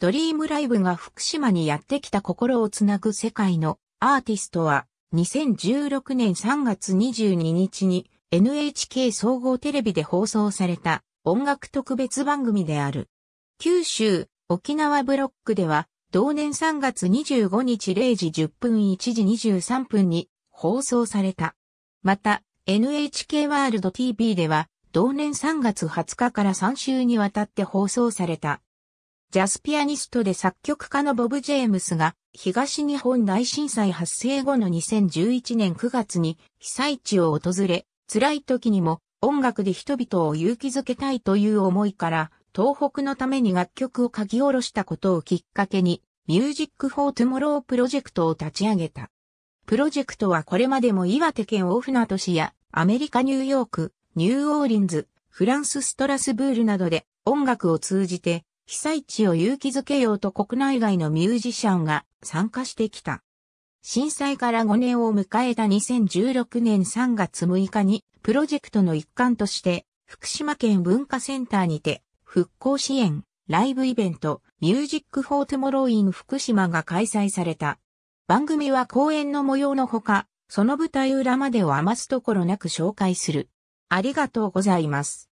ドリームライブが福島にやってきた心をつなぐ世界のアーティストは2016年3月22日に NHK 総合テレビで放送された音楽特別番組である。九州、沖縄ブロックでは同年3月25日0時10分1時23分に放送された。また NHK ワールド TV では同年3月20日から3週にわたって放送されたジャスピアニストで作曲家のボブ・ジェームスが、東日本大震災発生後の2011年9月に被災地を訪れ、辛い時にも音楽で人々を勇気づけたいという思いから、東北のために楽曲を書き下ろしたことをきっかけに、ミュージック・フォー・トゥモロープロジェクトを立ち上げた。プロジェクトはこれまでも岩手県大船渡市やアメリカ・ニューヨーク、ニューオーリンズ、フランス・ストラスブールなどで音楽を通じて被災地を勇気づけようと国内外のミュージシャンが参加してきた。震災から5年を迎えた2016年3月6日に、プロジェクトの一環として、福島県文化センターにて、復興支援、ライブイベント、ミュージックフォートモローイン福島が開催された。番組は公演の模様のほか、その舞台裏までを余すところなく紹介する。ありがとうございます。